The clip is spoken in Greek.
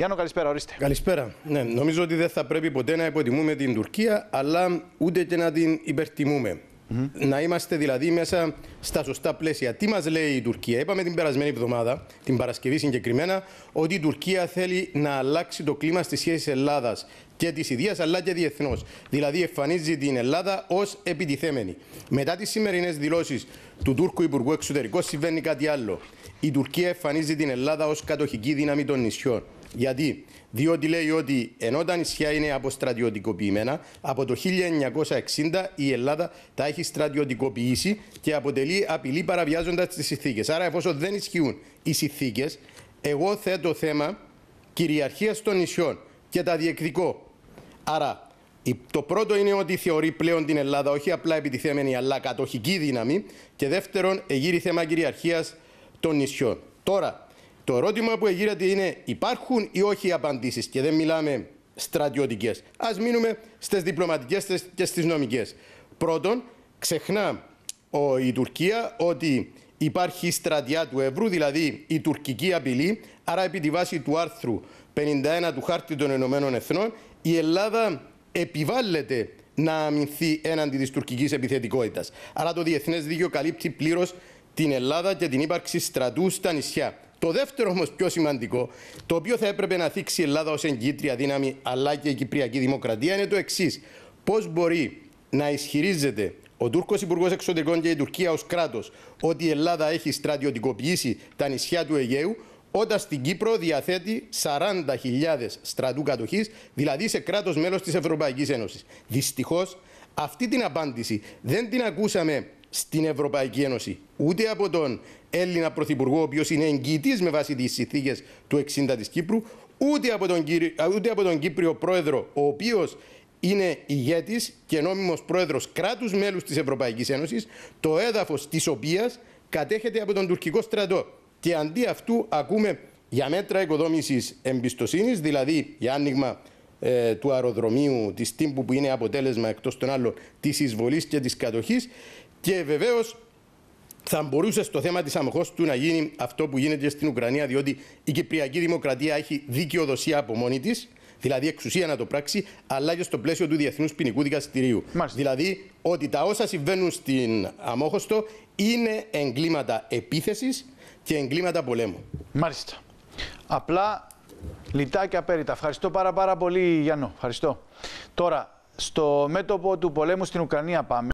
Γιάννο, καλησπέρα, ορίστε. Καλησπέρα. Ναι, νομίζω ότι δεν θα πρέπει ποτέ να υποτιμούμε την Τουρκία, αλλά ούτε και να την υπερτιμούμε. Mm-hmm. Να είμαστε δηλαδή μέσα στα σωστά πλαίσια. Τι μας λέει η Τουρκία, Είπαμε την περασμένη εβδομάδα, την Παρασκευή συγκεκριμένα, ότι η Τουρκία θέλει να αλλάξει το κλίμα στη σχέση Ελλάδας και της Ιδίας αλλά και διεθνώς. Δηλαδή, εμφανίζει την Ελλάδα ως επιτιθέμενη. Μετά τις σημερινές δηλώσεις του Τούρκου Υπουργού Εξωτερικών, συμβαίνει κάτι άλλο. Η Τουρκία εμφανίζει την Ελλάδα ως κατοχική δύναμη των νησιών. Γιατί, διότι λέει ότι ενώ τα νησιά είναι αποστρατιωτικοποιημένα, από το 1960 η Ελλάδα τα έχει στρατιωτικοποιήσει και αποτελεί απειλή παραβιάζοντας τις συνθήκες. Άρα, εφόσον δεν ισχύουν οι συνθήκες, εγώ θέτω θέμα κυριαρχίας των νησιών και τα διεκδικώ. Άρα, το πρώτο είναι ότι θεωρεί πλέον την Ελλάδα όχι απλά επιτιθέμενη, αλλά κατοχική δύναμη. Και δεύτερον, εγείρει θέμα κυριαρχίας των νησιών. Τώρα, το ερώτημα που εγείρεται είναι υπάρχουν ή όχι απαντήσεις και δεν μιλάμε στρατιωτικές. Ας μείνουμε στις διπλωματικές και στις νομικές. Πρώτον, ξεχνά ο, η Τουρκία ότι υπάρχει η στρατιά του Εύρου, δηλαδή η τουρκική απειλή, άρα επί τη βάση του άρθρου 51 του Χάρτη των Ηνωμένων Εθνών, η Ελλάδα επιβάλλεται να αμυνθεί έναντι της τουρκικής επιθετικότητας. Άρα το διεθνές δίκαιο καλύπτει πλήρως την Ελλάδα και την ύπαρξη στρατού στα νησιά. Το δεύτερο όμως πιο σημαντικό, το οποίο θα έπρεπε να θίξει η Ελλάδα ως εγκύτρια δύναμη αλλά και η Κυπριακή Δημοκρατία, είναι το εξής. Πώς μπορεί να ισχυρίζεται ο Τούρκος Υπουργός Εξωτερικών και η Τουρκία ως κράτος ότι η Ελλάδα έχει στρατιωτικοποιήσει τα νησιά του Αιγαίου, όταν στην Κύπρο διαθέτει 40.000 στρατού κατοχής, δηλαδή σε κράτος μέλος της Ευρωπαϊκής Ένωσης. Δυστυχώς, αυτή την απάντηση δεν την ακούσαμε στην Ευρωπαϊκή Ένωση. Ούτε από τον Έλληνα Πρωθυπουργό, ο οποίος είναι εγγυητής με βάση τις συνθήκες του 60 της Κύπρου, ούτε από, τον ούτε από τον Κύπριο Πρόεδρο, ο οποίος είναι ηγέτης και νόμιμος πρόεδρος κράτους μέλους της Ευρωπαϊκής Ένωσης, το έδαφος της οποίας κατέχεται από τον τουρκικό στρατό. Και αντί αυτού, ακούμε για μέτρα οικοδόμησης εμπιστοσύνης, δηλαδή για άνοιγμα ε, του αεροδρομίου της Τύμπου, που είναι αποτέλεσμα εκτός των άλλων της εισβολής και της κατοχής, και βεβαίως θα μπορούσε στο θέμα της του να γίνει αυτό που γίνεται στην Ουκρανία, διότι η Κυπριακή Δημοκρατία έχει δικαιοδοσία από μόνη της, δηλαδή εξουσία να το πράξει, αλλά και στο πλαίσιο του Διεθνούς Ποινικού Δικαστηρίου. Μάλιστα. Δηλαδή ότι τα όσα συμβαίνουν στην Αμόχωστο είναι εγκλήματα επίθεσης και εγκλήματα πολέμου. Μάλιστα. Απλά και απέριτα. Ευχαριστώ πάρα, πάρα πολύ, Γιάννο. Ευχαριστώ. Τώρα, στο μέτωπο του πολέμου στην Ουκρανία πάμε.